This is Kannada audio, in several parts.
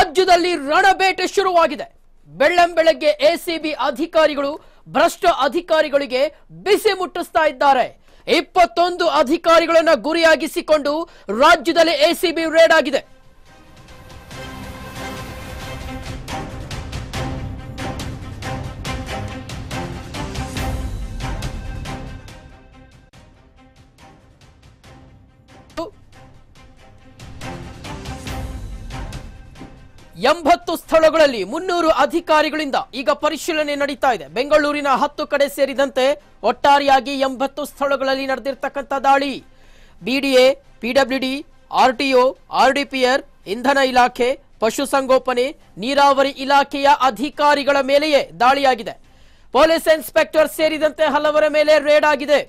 ರಾಜ್ಯದಲ್ಲಿ ರಣಬೇಟೆ ಶುರುವಾಗಿದೆ ಬೆಳ್ಳಂ ಬೆಳಗ್ಗೆ ಎಸಿಬಿ ಅಧಿಕಾರಿಗಳು ಭ್ರಷ್ಟ ಅಧಿಕಾರಿಗಳಿಗೆ ಬಿಸಿ ಮುಟ್ಟಿಸ್ತಾ ಇದ್ದಾರೆ ಇಪ್ಪತ್ತೊಂದು ಅಧಿಕಾರಿಗಳನ್ನ ಗುರಿಯಾಗಿಸಿಕೊಂಡು ರಾಜ್ಯದಲ್ಲಿ ಎಸಿಬಿ ರೇಡ್ ಆಗಿದೆ ಎಂಬತ್ತು ಸ್ಥಳಗಳಲ್ಲಿ ಮುನ್ನೂರು ಅಧಿಕಾರಿಗಳಿಂದ ಈಗ ಪರಿಶೀಲನೆ ನಡೀತಾ ಇದೆ ಬೆಂಗಳೂರಿನ ಹತ್ತು ಕಡೆ ಸೇರಿದಂತೆ ಒಟ್ಟಾರೆಯಾಗಿ ಎಂಬತ್ತು ಸ್ಥಳಗಳಲ್ಲಿ ನಡೆದಿರತಕ್ಕಂಥ ದಾಳಿ ಬಿಡಿಎ ಪಿಡಬ್ಲ್ಯೂಡಿ ಆರ್ಟಿಒ ಆರ್ಡಿಪಿಆರ್ ಇಂಧನ ಇಲಾಖೆ ಪಶುಸಂಗೋಪನೆ ನೀರಾವರಿ ಇಲಾಖೆಯ ಅಧಿಕಾರಿಗಳ ಮೇಲೆಯೇ ದಾಳಿಯಾಗಿದೆ ಪೊಲೀಸ್ ಇನ್ಸ್ಪೆಕ್ಟರ್ ಸೇರಿದಂತೆ ಹಲವರ ಮೇಲೆ ರೇಡ್ ಆಗಿದೆ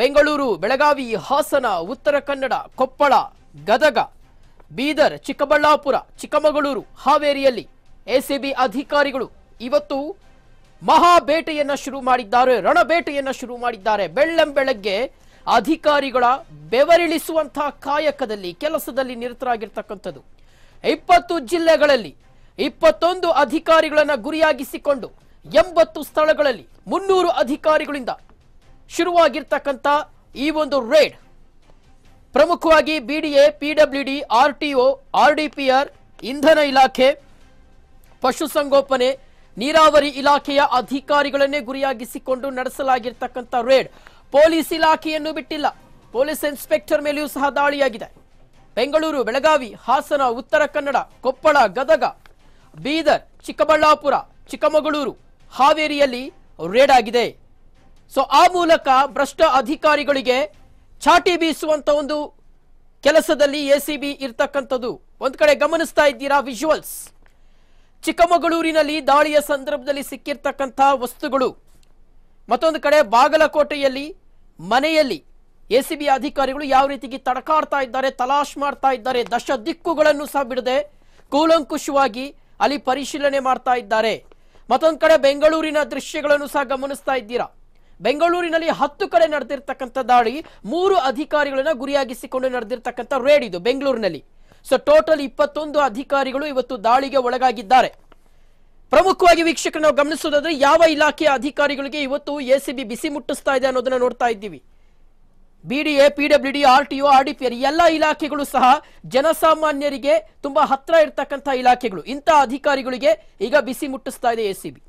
ಬೆಂಗಳೂರು ಬೆಳಗಾವಿ ಹಾಸನ ಉತ್ತರ ಕನ್ನಡ ಕೊಪ್ಪಳ ಗದಗ ಬೀದರ್ ಚಿಕ್ಕಬಳ್ಳಾಪುರ ಚಿಕ್ಕಮಗಳೂರು ಹಾವೇರಿಯಲ್ಲಿ ಎಸಿಬಿ ಅಧಿಕಾರಿಗಳು ಇವತ್ತು ಮಹಾ ಶುರು ಮಾಡಿದ್ದಾರೆ ರಣಬೇಟೆಯನ್ನು ಶುರು ಮಾಡಿದ್ದಾರೆ ಬೆಳ್ಳಂ ಬೆಳಗ್ಗೆ ಅಧಿಕಾರಿಗಳ ಬೆವರಿಳಿಸುವಂತಹ ಕಾಯಕದಲ್ಲಿ ಕೆಲಸದಲ್ಲಿ ನಿರತರಾಗಿರ್ತಕ್ಕಂಥದ್ದು ಇಪ್ಪತ್ತು ಜಿಲ್ಲೆಗಳಲ್ಲಿ ಇಪ್ಪತ್ತೊಂದು ಅಧಿಕಾರಿಗಳನ್ನು ಗುರಿಯಾಗಿಸಿಕೊಂಡು ಎಂಬತ್ತು ಸ್ಥಳಗಳಲ್ಲಿ ಮುನ್ನೂರು ಅಧಿಕಾರಿಗಳಿಂದ ಶುರುವಾಗಿರ್ತಕ್ಕಂಥ ಈ ಒಂದು ರೇಡ್ ಪ್ರಮುಖವಾಗಿ ಬಿಡಿಎ ಪಿಡಬ್ಲ್ಯೂಡಿ ಆರ್ಟಿಒ ಆರ್ಡಿಪಿಆರ್ ಇಂಧನ ಇಲಾಖೆ ಪಶುಸಂಗೋಪನೆ ನೀರಾವರಿ ಇಲಾಖೆಯ ಅಧಿಕಾರಿಗಳನ್ನೇ ಗುರಿಯಾಗಿಸಿಕೊಂಡು ನಡೆಸಲಾಗಿರ್ತಕ್ಕಂಥ ರೇಡ್ ಪೊಲೀಸ್ ಇಲಾಖೆಯನ್ನು ಬಿಟ್ಟಿಲ್ಲ ಪೊಲೀಸ್ ಇನ್ಸ್ಪೆಕ್ಟರ್ ಮೇಲೆಯೂ ಸಹ ದಾಳಿಯಾಗಿದೆ ಬೆಂಗಳೂರು ಬೆಳಗಾವಿ ಹಾಸನ ಉತ್ತರ ಕನ್ನಡ ಕೊಪ್ಪಳ ಗದಗ ಬೀದರ್ ಚಿಕ್ಕಬಳ್ಳಾಪುರ ಚಿಕ್ಕಮಗಳೂರು ಹಾವೇರಿಯಲ್ಲಿ ರೇಡ್ ಆಗಿದೆ ಸೊ ಆ ಮೂಲಕ ಭ್ರಷ್ಟ ಅಧಿಕಾರಿಗಳಿಗೆ ಚಾಟಿ ಬೀಸುವಂತ ಒಂದು ಕೆಲಸದಲ್ಲಿ ಎ ಸಿ ಬಿ ಇರ್ತಕ್ಕಂಥದ್ದು ಒಂದ್ ಕಡೆ ಗಮನಿಸ್ತಾ ಇದ್ದೀರಾ ವಿಜುವಲ್ಸ್ ಚಿಕ್ಕಮಗಳೂರಿನಲ್ಲಿ ದಾಳಿಯ ಸಂದರ್ಭದಲ್ಲಿ ಸಿಕ್ಕಿರ್ತಕ್ಕಂತಹ ವಸ್ತುಗಳು ಮತ್ತೊಂದು ಕಡೆ ಬಾಗಲಕೋಟೆಯಲ್ಲಿ ಮನೆಯಲ್ಲಿ ಎ ಸಿ ಬಿ ಅಧಿಕಾರಿಗಳು ಯಾವ ರೀತಿಗೆ ತಡಕಾಡ್ತಾ ಇದ್ದಾರೆ ತಲಾಶ್ ಮಾಡ್ತಾ ಇದ್ದಾರೆ ದಶ ದಿಕ್ಕುಗಳನ್ನು ಸಹ ಬಿಡದೆ ಕೂಲಂಕುಷವಾಗಿ ಅಲ್ಲಿ ಪರಿಶೀಲನೆ ಮಾಡ್ತಾ ಇದ್ದಾರೆ ಮತ್ತೊಂದು ಕಡೆ ಬೆಂಗಳೂರಿನ ದೃಶ್ಯಗಳನ್ನು ಸಹ ಗಮನಿಸ್ತಾ ಇದ್ದೀರಾ ಬೆಂಗಳೂರಿನಲ್ಲಿ ಹತ್ತು ಕಡೆ ನಡೆದಿರ್ತಕ್ಕಂಥ ದಾಳಿ ಮೂರು ಅಧಿಕಾರಿಗಳನ್ನ ಗುರಿಯಾಗಿಸಿಕೊಂಡು ನಡೆದಿರ್ತಕ್ಕಂಥ ರೇಡ್ ಇದು ಬೆಂಗಳೂರಿನಲ್ಲಿ ಸೊ ಟೋಟಲ್ ಇಪ್ಪತ್ತೊಂದು ಅಧಿಕಾರಿಗಳು ಇವತ್ತು ದಾಳಿಗೆ ಒಳಗಾಗಿದ್ದಾರೆ ಪ್ರಮುಖವಾಗಿ ವೀಕ್ಷಕರು ನಾವು ಗಮನಿಸೋದಾದ್ರೆ ಯಾವ ಇಲಾಖೆಯ ಅಧಿಕಾರಿಗಳಿಗೆ ಇವತ್ತು ಎಸಿಬಿ ಬಿಸಿ ಮುಟ್ಟಿಸ್ತಾ ಇದೆ ಅನ್ನೋದನ್ನ ನೋಡ್ತಾ ಇದ್ದೀವಿ BDA PW D R T O R ಎಲ್ಲ ಇಲಾಖೆಗಳು ಸಹ ಜನಸಾಮಾನ್ಯರಿಗೆ ತುಂಬಾ ಹತ್ರ ಇರತಕ್ಕಂಥ ಇಲಾಖೆಗಳು ಇಂಥ ಅಧಿಕಾರಿಗಳಿಗೆ ಈಗ ಬಿಸಿ ಮುಟ್ಟಿಸ್ತಾ ಇದೆ ಎಸಿಬಿ